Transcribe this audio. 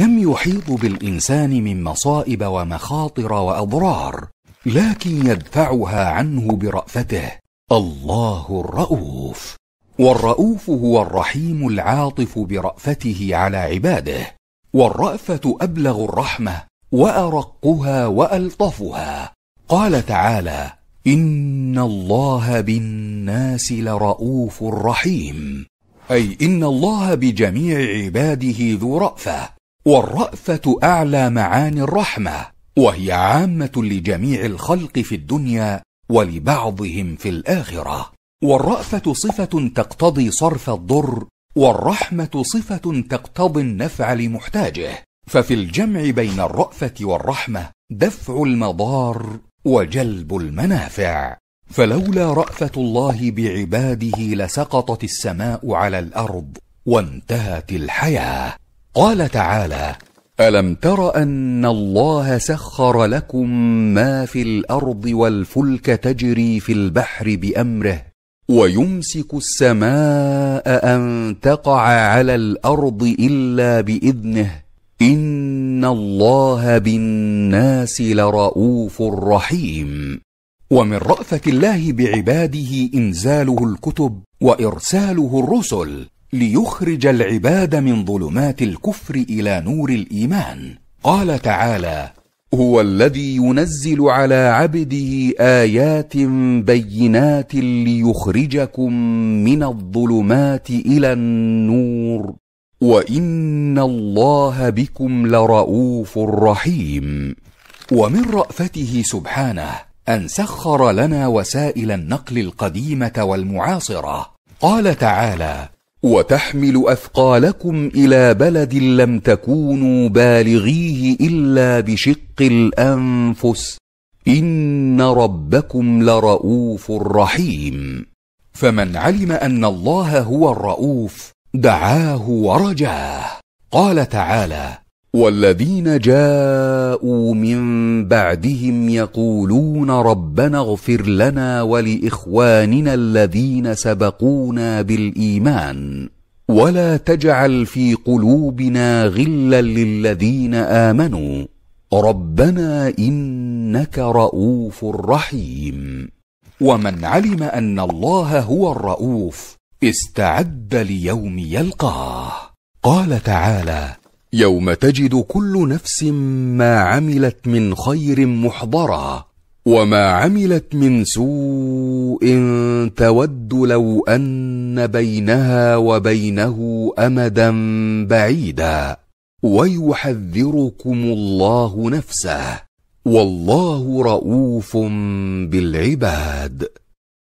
كم يحيط بالانسان من مصائب ومخاطر واضرار لكن يدفعها عنه برافته الله الرؤوف والرؤوف هو الرحيم العاطف برافته على عباده والرافه ابلغ الرحمه وارقها والطفها قال تعالى ان الله بالناس لرؤوف رحيم اي ان الله بجميع عباده ذو رافه والرأفة أعلى معاني الرحمة وهي عامة لجميع الخلق في الدنيا ولبعضهم في الآخرة والرأفة صفة تقتضي صرف الضر والرحمة صفة تقتضي النفع لمحتاجه ففي الجمع بين الرأفة والرحمة دفع المضار وجلب المنافع فلولا رأفة الله بعباده لسقطت السماء على الأرض وانتهت الحياة قال تعالى الم تر ان الله سخر لكم ما في الارض والفلك تجري في البحر بامره ويمسك السماء ان تقع على الارض الا باذنه ان الله بالناس لرؤوف رحيم ومن رافه الله بعباده انزاله الكتب وارساله الرسل ليخرج العباد من ظلمات الكفر الى نور الايمان قال تعالى هو الذي ينزل على عبده ايات بينات ليخرجكم من الظلمات الى النور وان الله بكم لرؤوف رحيم ومن رافته سبحانه ان سخر لنا وسائل النقل القديمه والمعاصره قال تعالى وتحمل اثقالكم الى بلد لم تكونوا بالغيه الا بشق الانفس ان ربكم لرؤوف رحيم فمن علم ان الله هو الرؤوف دعاه ورجاه قال تعالى والذين جاءوا من بعدهم يقولون ربنا اغفر لنا ولاخواننا الذين سبقونا بالايمان ولا تجعل في قلوبنا غلا للذين امنوا ربنا انك رؤوف رحيم ومن علم ان الله هو الرؤوف استعد ليوم يلقاه قال تعالى يوم تجد كل نفس ما عملت من خير محضرا وما عملت من سوء تود لو ان بينها وبينه امدا بعيدا ويحذركم الله نفسه والله رؤوف بالعباد